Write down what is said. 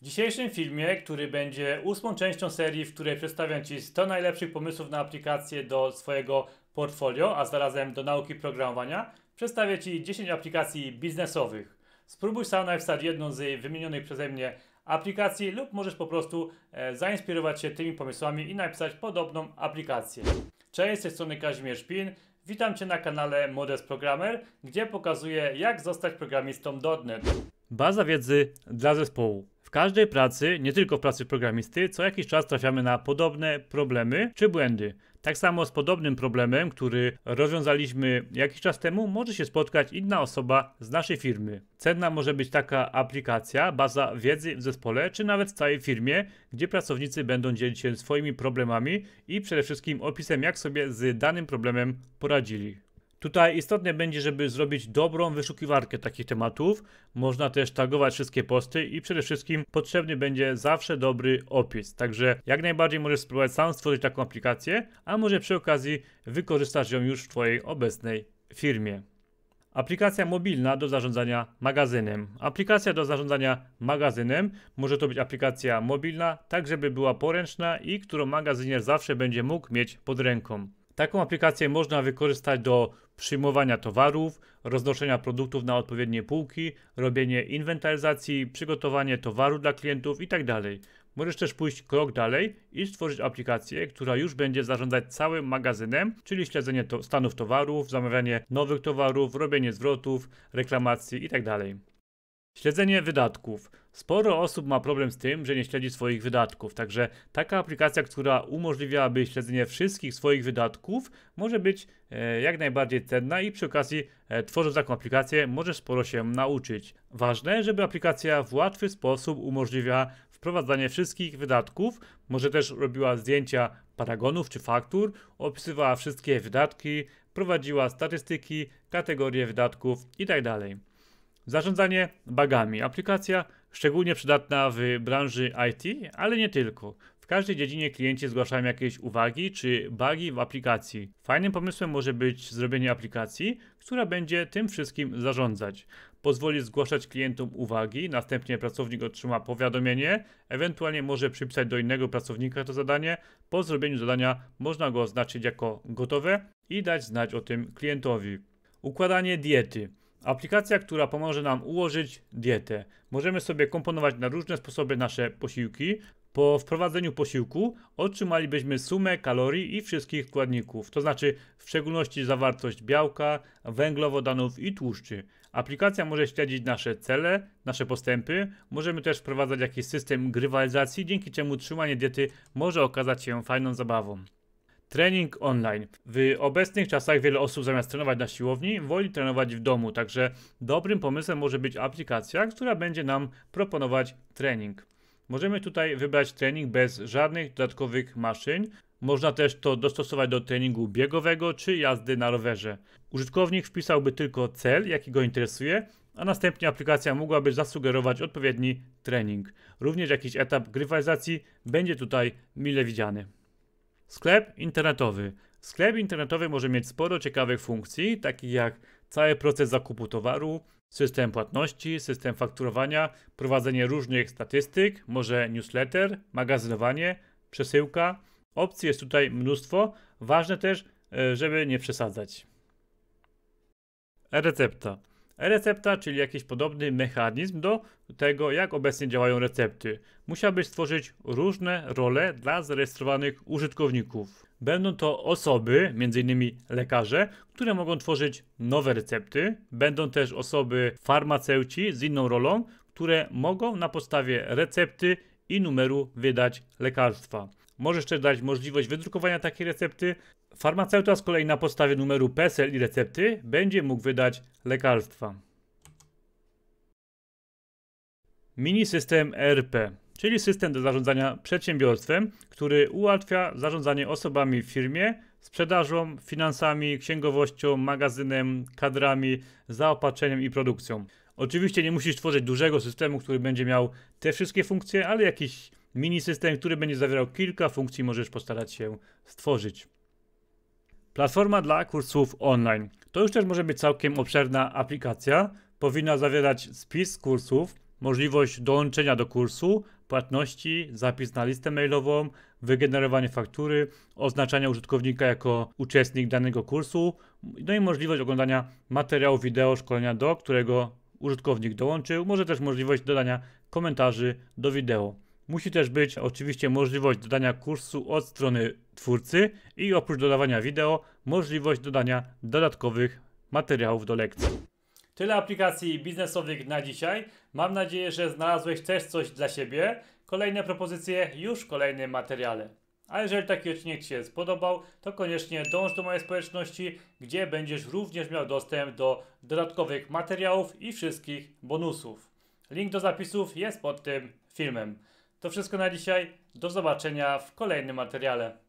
W dzisiejszym filmie, który będzie ósmą częścią serii, w której przedstawiam Ci 100 najlepszych pomysłów na aplikacje do swojego portfolio, a zarazem do nauki programowania, przedstawię Ci 10 aplikacji biznesowych. Spróbuj sam napisać jedną z wymienionych przeze mnie aplikacji lub możesz po prostu e, zainspirować się tymi pomysłami i napisać podobną aplikację. Cześć, z tej strony Kazimierz Pin. Witam Cię na kanale Modest Programmer, gdzie pokazuję jak zostać programistą .NET. Baza wiedzy dla zespołu. W każdej pracy, nie tylko w pracy programisty, co jakiś czas trafiamy na podobne problemy czy błędy. Tak samo z podobnym problemem, który rozwiązaliśmy jakiś czas temu, może się spotkać inna osoba z naszej firmy. Cenna może być taka aplikacja, baza wiedzy w zespole, czy nawet w całej firmie, gdzie pracownicy będą dzielić się swoimi problemami i przede wszystkim opisem, jak sobie z danym problemem poradzili. Tutaj istotne będzie, żeby zrobić dobrą wyszukiwarkę takich tematów. Można też tagować wszystkie posty i przede wszystkim potrzebny będzie zawsze dobry opis. Także jak najbardziej możesz spróbować sam stworzyć taką aplikację, a może przy okazji wykorzystasz ją już w Twojej obecnej firmie. Aplikacja mobilna do zarządzania magazynem. Aplikacja do zarządzania magazynem może to być aplikacja mobilna, tak żeby była poręczna i którą magazynier zawsze będzie mógł mieć pod ręką. Taką aplikację można wykorzystać do przyjmowania towarów, roznoszenia produktów na odpowiednie półki, robienie inwentaryzacji, przygotowanie towaru dla klientów itd. Tak Możesz też pójść krok dalej i stworzyć aplikację, która już będzie zarządzać całym magazynem, czyli śledzenie to stanów towarów, zamawianie nowych towarów, robienie zwrotów, reklamacji itd. Tak Śledzenie wydatków. Sporo osób ma problem z tym, że nie śledzi swoich wydatków, także taka aplikacja, która umożliwiałaby śledzenie wszystkich swoich wydatków, może być e, jak najbardziej cenna i przy okazji, e, tworząc taką aplikację, możesz sporo się nauczyć. Ważne, żeby aplikacja w łatwy sposób umożliwiała wprowadzanie wszystkich wydatków, może też robiła zdjęcia paragonów czy faktur, opisywała wszystkie wydatki, prowadziła statystyki, kategorie wydatków itd. Tak Zarządzanie bagami. Aplikacja szczególnie przydatna w branży IT, ale nie tylko. W każdej dziedzinie klienci zgłaszają jakieś uwagi czy bugi w aplikacji. Fajnym pomysłem może być zrobienie aplikacji, która będzie tym wszystkim zarządzać. Pozwoli zgłaszać klientom uwagi, następnie pracownik otrzyma powiadomienie, ewentualnie może przypisać do innego pracownika to zadanie. Po zrobieniu zadania można go oznaczyć jako gotowe i dać znać o tym klientowi. Układanie diety. Aplikacja, która pomoże nam ułożyć dietę. Możemy sobie komponować na różne sposoby nasze posiłki. Po wprowadzeniu posiłku otrzymalibyśmy sumę kalorii i wszystkich składników, to znaczy w szczególności zawartość białka, węglowodanów i tłuszczy. Aplikacja może śledzić nasze cele, nasze postępy. Możemy też wprowadzać jakiś system grywalizacji, dzięki czemu trzymanie diety może okazać się fajną zabawą. Trening online. W obecnych czasach wiele osób zamiast trenować na siłowni, woli trenować w domu, także dobrym pomysłem może być aplikacja, która będzie nam proponować trening. Możemy tutaj wybrać trening bez żadnych dodatkowych maszyn. Można też to dostosować do treningu biegowego czy jazdy na rowerze. Użytkownik wpisałby tylko cel, jaki go interesuje, a następnie aplikacja mogłaby zasugerować odpowiedni trening. Również jakiś etap grywalizacji będzie tutaj mile widziany. Sklep internetowy. Sklep internetowy może mieć sporo ciekawych funkcji, takich jak cały proces zakupu towaru, system płatności, system fakturowania, prowadzenie różnych statystyk, może newsletter, magazynowanie, przesyłka. Opcji jest tutaj mnóstwo. Ważne też, e, żeby nie przesadzać. recepta Recepta, czyli jakiś podobny mechanizm do tego, jak obecnie działają recepty. Musiałbyś stworzyć różne role dla zarejestrowanych użytkowników. Będą to osoby, m.in. lekarze, które mogą tworzyć nowe recepty. Będą też osoby farmaceuci z inną rolą, które mogą na podstawie recepty i numeru wydać lekarstwa. Może jeszcze dać możliwość wydrukowania takiej recepty. Farmaceuta z kolei na podstawie numeru PESEL i recepty będzie mógł wydać lekarstwa. Mini system ERP, czyli system do zarządzania przedsiębiorstwem, który ułatwia zarządzanie osobami w firmie, sprzedażą, finansami, księgowością, magazynem, kadrami, zaopatrzeniem i produkcją. Oczywiście nie musisz tworzyć dużego systemu, który będzie miał te wszystkie funkcje, ale jakiś mini system, który będzie zawierał kilka funkcji, możesz postarać się stworzyć. Platforma dla kursów online. To już też może być całkiem obszerna aplikacja. Powinna zawierać spis kursów, możliwość dołączenia do kursu, płatności, zapis na listę mailową, wygenerowanie faktury, oznaczanie użytkownika jako uczestnik danego kursu, no i możliwość oglądania materiału wideo szkolenia, do którego użytkownik dołączył, może też możliwość dodania komentarzy do wideo. Musi też być oczywiście możliwość dodania kursu od strony twórcy i oprócz dodawania wideo możliwość dodania dodatkowych materiałów do lekcji. Tyle aplikacji biznesowych na dzisiaj. Mam nadzieję, że znalazłeś też coś dla siebie. Kolejne propozycje już w kolejnym materiale. A jeżeli taki odcinek Ci się spodobał, to koniecznie dąż do mojej społeczności, gdzie będziesz również miał dostęp do dodatkowych materiałów i wszystkich bonusów. Link do zapisów jest pod tym filmem. To wszystko na dzisiaj. Do zobaczenia w kolejnym materiale.